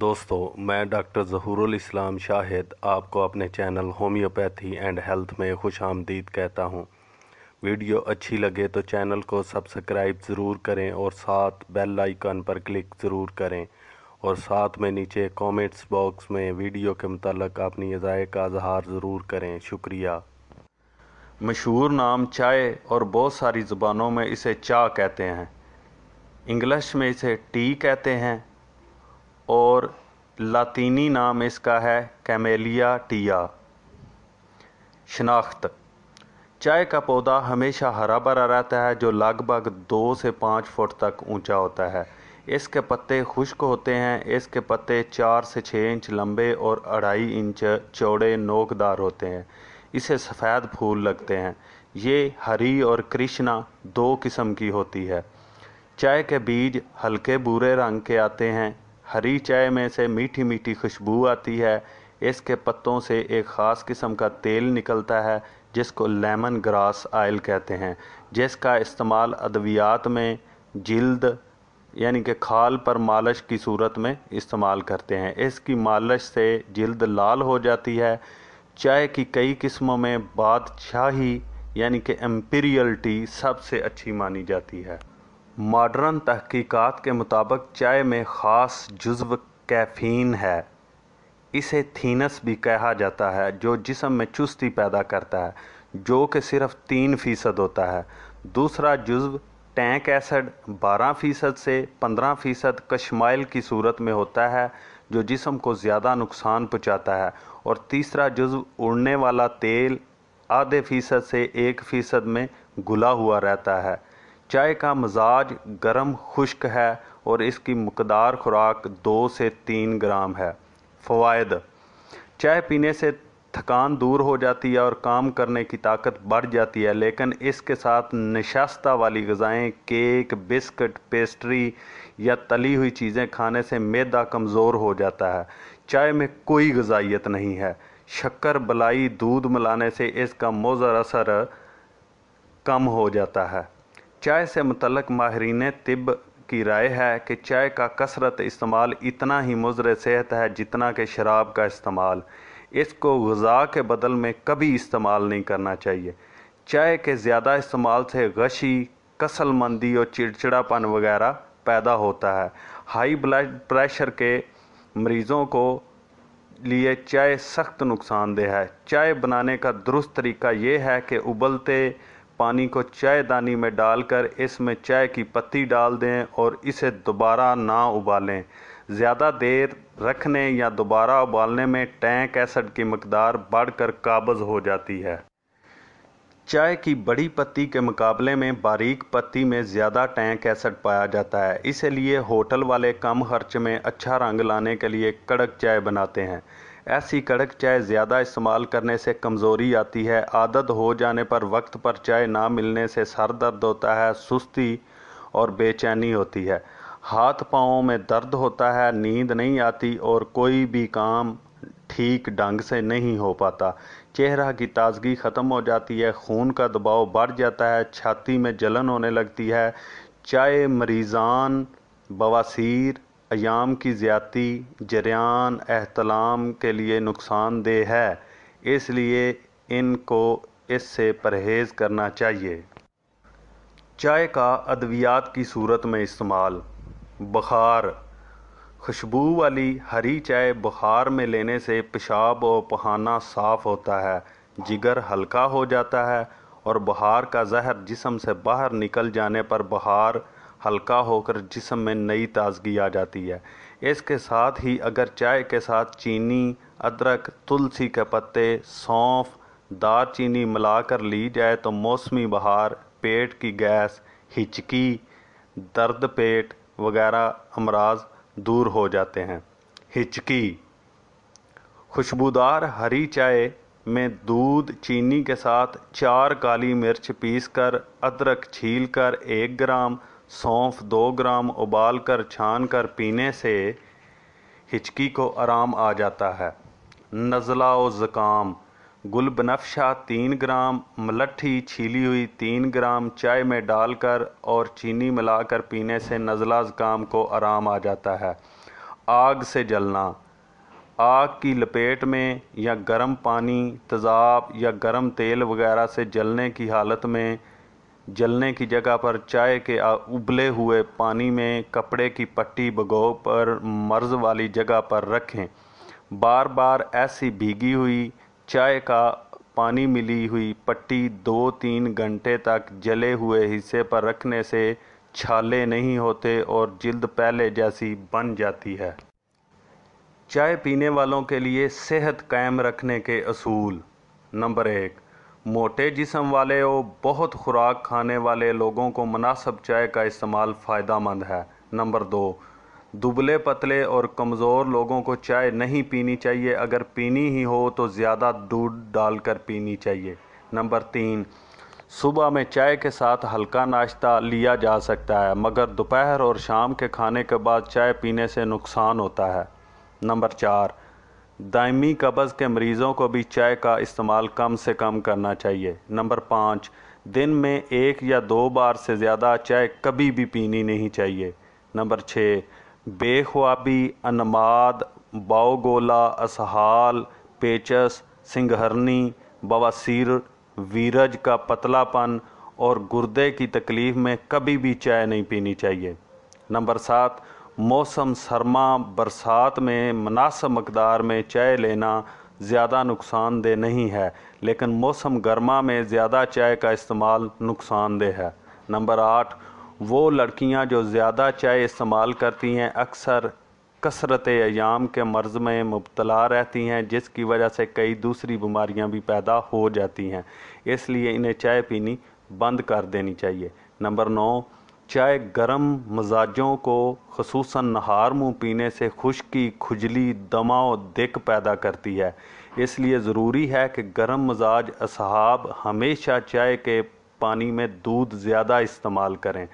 दोस्तों मैं डॉक्टर जहूरुल इस्लाम शाहिद आपको अपने चैनल होम्योपैथी एंड हेल्थ में खुश आमदीद कहता हूँ वीडियो अच्छी लगे तो चैनल को सब्सक्राइब ज़रूर करें और साथ बेल आइकन पर क्लिक ज़रूर करें और साथ में नीचे कमेंट्स बॉक्स में वीडियो के मतलब अपनी अजाय का अजहार ज़रूर करें शुक्रिया मशहूर नाम चाय और बहुत सारी ज़ुबानों में इसे चा कहते हैं इंग्लिश में इसे टी कहते हैं और लातीनी नाम इसका है कैमेलिया टिया शनाख्त चाय का पौधा हमेशा हरा भरा रहता है जो लगभग दो से पाँच फुट तक ऊंचा होता है इसके पत्ते खुश्क होते हैं इसके पत्ते चार से छः इंच लंबे और अढ़ाई इंच चौड़े नोकदार होते हैं इसे सफ़ेद फूल लगते हैं ये हरी और कृष्णा दो किस्म की होती है चाय के बीज हल्के भूरे रंग के आते हैं हरी चाय में से मीठी मीठी खुशबू आती है इसके पत्तों से एक ख़ास किस्म का तेल निकलता है जिसको लेमन ग्रास आयल कहते हैं जिसका इस्तेमाल अद्वियात में जल्द यानी कि खाल पर मालिश की सूरत में इस्तेमाल करते हैं इसकी मालिश से जल्द लाल हो जाती है चाय की कई किस्मों में बादशाही यानी कि एम्पीरियल टी सबसे अच्छी मानी जाती है मॉडर्न तहक़ीक़ात के मुताबिक चाय में ख़ास जुज्व कैफ़ीन है इसे थीनस भी कहा जाता है जो जिसम में चुस्ती पैदा करता है जो कि सिर्फ तीन फ़ीसद होता है दूसरा जुज्व टैंक एसिड 12 फ़ीसद से 15 फ़ीसद कशमाइल की सूरत में होता है जो जिसम को ज़्यादा नुकसान पहुँचाता है और तीसरा जुज्व उड़ने वाला तेल आधे फ़ीसद से एक फ़ीसद में घुला हुआ रहता है चाय का मजाज गर्म खुश्क है और इसकी मकदार खुराक दो से तीन ग्राम है फ़वाद चाय पीने से थकान दूर हो जाती है और काम करने की ताकत बढ़ जाती है लेकिन इसके साथ नशास्ता वाली गज़ाएँ केक बिस्किट पेस्ट्री या तली हुई चीज़ें खाने से मैदा कमज़ोर हो जाता है चाय में कोई गजाइत नहीं है शक्कर बलाई दूध मिलाने से इसका मोज़र असर कम हो जाता है चाय से मतलक़ माहरीन तिब की राय है कि चाय का कसरत इस्तेमाल इतना ही मुजर सेहत है जितना कि शराब का इस्तेमाल इसको गज़ा के बदल में कभी इस्तेमाल नहीं करना चाहिए चाय के ज़्यादा इस्तेमाल से गशी कसलमंदी और चिड़चिड़ापन वगैरह पैदा होता है हाई ब्लड प्रेशर के मरीज़ों को लिए चाय सख्त नुकसानदेह है चाय बनाने का दुरुस्त तरीका यह है कि उबलते पानी को चाय दानी में डालकर इसमें चाय की पत्ती डाल दें और इसे दोबारा ना उबालें ज़्यादा देर रखने या दोबारा उबालने में टैंक एसिड की मकदार बढ़कर काबज हो जाती है चाय की बड़ी पत्ती के मुकाबले में बारीक पत्ती में ज़्यादा टैंक एसिड पाया जाता है इसलिए होटल वाले कम खर्च में अच्छा रंग लाने के लिए कड़क चाय बनाते हैं ऐसी कड़क चाय ज़्यादा इस्तेमाल करने से कमज़ोरी आती है आदत हो जाने पर वक्त पर चाय ना मिलने से सर दर्द होता है सुस्ती और बेचैनी होती है हाथ पाँव में दर्द होता है नींद नहीं आती और कोई भी काम ठीक ढंग से नहीं हो पाता चेहरा की ताजगी ख़त्म हो जाती है खून का दबाव बढ़ जाता है छाती में जलन होने लगती है चाय मरीज़ान बवासीर अयाम की ज़्यादी जरियान अहतलाम के लिए नुकसानदेह है इसलिए इनको इससे परहेज़ करना चाहिए चाय का अद्वियात की सूरत में इस्तेमाल बुखार खुशबू वाली हरी चाय बुखार में लेने से पेशाब और पहाना साफ़ होता है जिगर हल्का हो जाता है और बुखार का जहर जिसम से बाहर निकल जाने पर बुखार हल्का होकर जिसम में नई ताजगी आ जाती है इसके साथ ही अगर चाय के साथ चीनी अदरक तुलसी के पत्ते सौंफ दार चीनी मिलाकर ली जाए तो मौसमी बहार पेट की गैस हिचकी दर्द पेट वगैरह अमराज दूर हो जाते हैं हिचकी खुशबूदार हरी चाय में दूध चीनी के साथ चार काली मिर्च पीसकर अदरक छील कर एक ग्राम सौंफ दो ग्राम उबाल कर छान कर पीने से हिचकी को आराम आ जाता है नज़ला और ज़ुकाम गुल बनफशा तीन ग्राम मलट्ठी छीली हुई तीन ग्राम चाय में डालकर और चीनी मिलाकर पीने से नज़ला ज़ुकाम को आराम आ जाता है आग से जलना आग की लपेट में या गर्म पानी तेज़ाब या गर्म तेल वगैरह से जलने की हालत में जलने की जगह पर चाय के उबले हुए पानी में कपड़े की पट्टी भगो पर मर्ज वाली जगह पर रखें बार बार ऐसी भीगी हुई चाय का पानी मिली हुई पट्टी दो तीन घंटे तक जले हुए हिस्से पर रखने से छाले नहीं होते और जल्द पहले जैसी बन जाती है चाय पीने वालों के लिए सेहत कायम रखने के असूल नंबर एक मोटे जिसम वाले और बहुत खुराक खाने वाले लोगों को मुनासब चाय का इस्तेमाल फ़ायदा मंद है नंबर दो दुबले पतले और कमज़ोर लोगों को चाय नहीं पीनी चाहिए अगर पीनी ही हो तो ज़्यादा दूध डालकर पीनी चाहिए नंबर तीन सुबह में चाय के साथ हल्का नाश्ता लिया जा सकता है मगर दोपहर और शाम के खाने के बाद चाय पीने से नुकसान होता है नंबर चार दायमी कब्ज़ के मरीज़ों को भी चाय का इस्तेमाल कम से कम करना चाहिए नंबर पाँच दिन में एक या दो बार से ज़्यादा चाय कभी भी पीनी नहीं चाहिए नंबर छः बेख्वाबी अनमाद बाओगोला असहाल पेचस सिंगहरनी बवासीर वीरज का पतलापन और गुर्दे की तकलीफ़ में कभी भी चाय नहीं पीनी चाहिए नंबर सात मौसम सरमा बरसात में मुनासब मकदार में चाय लेना ज़्यादा नुकसानदेह नहीं है लेकिन मौसम गर्मा में ज़्यादा चाय का इस्तेमाल नुकसानदेह है नंबर आठ वो लड़कियां जो ज़्यादा चाय इस्तेमाल करती हैं अक्सर कसरत अयाम के मर्ज़ में मुबतला रहती हैं जिसकी वजह से कई दूसरी बीमारियां भी पैदा हो जाती हैं इसलिए इन्हें चाय पीनी बंद कर देनी चाहिए नंबर नौ चाय गर्म मजाजों को खसूस नहार मुँह पीने से खुश्की खुजली दमा दिक पैदा करती है इसलिए ज़रूरी है कि गर्म मजाज असहाब हमेशा चाय के पानी में दूध ज़्यादा इस्तेमाल करें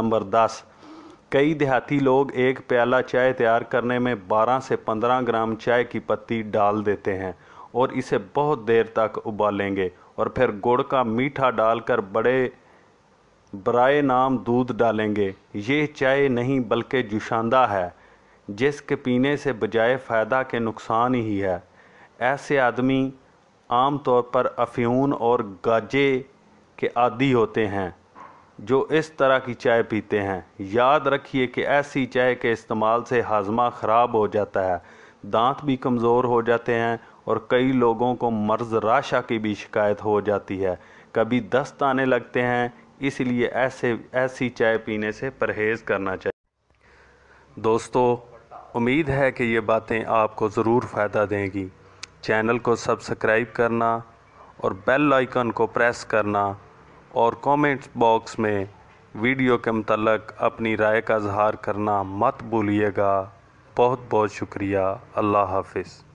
नंबर दस कई देहाती लोग एक प्याला चाय तैयार करने में 12 से 15 ग्राम चाय की पत्ती डाल देते हैं और इसे बहुत देर तक उबालेंगे और फिर गुड़ का मीठा डालकर बड़े बराए नाम दूध डालेंगे ये चाय नहीं बल्कि जुशांदा है जिसके पीने से बजाय फ़ायदा के नुकसान ही है ऐसे आदमी आम तौर पर अफ्यून और गाजे के आदि होते हैं जो इस तरह की चाय पीते हैं याद रखिए कि ऐसी चाय के इस्तेमाल से हाजमा ख़राब हो जाता है दांत भी कमज़ोर हो जाते हैं और कई लोगों को मर्ज राशा की भी शिकायत हो जाती है कभी दस्त आने लगते हैं इसलिए ऐसे ऐसी चाय पीने से परहेज़ करना चाहिए दोस्तों उम्मीद है कि ये बातें आपको ज़रूर फ़ायदा देंगी चैनल को सब्सक्राइब करना और बेल आइकन को प्रेस करना और कमेंट्स बॉक्स में वीडियो के मतलब अपनी राय का इजहार करना मत भूलिएगा बहुत बहुत शुक्रिया अल्लाह हाफिज़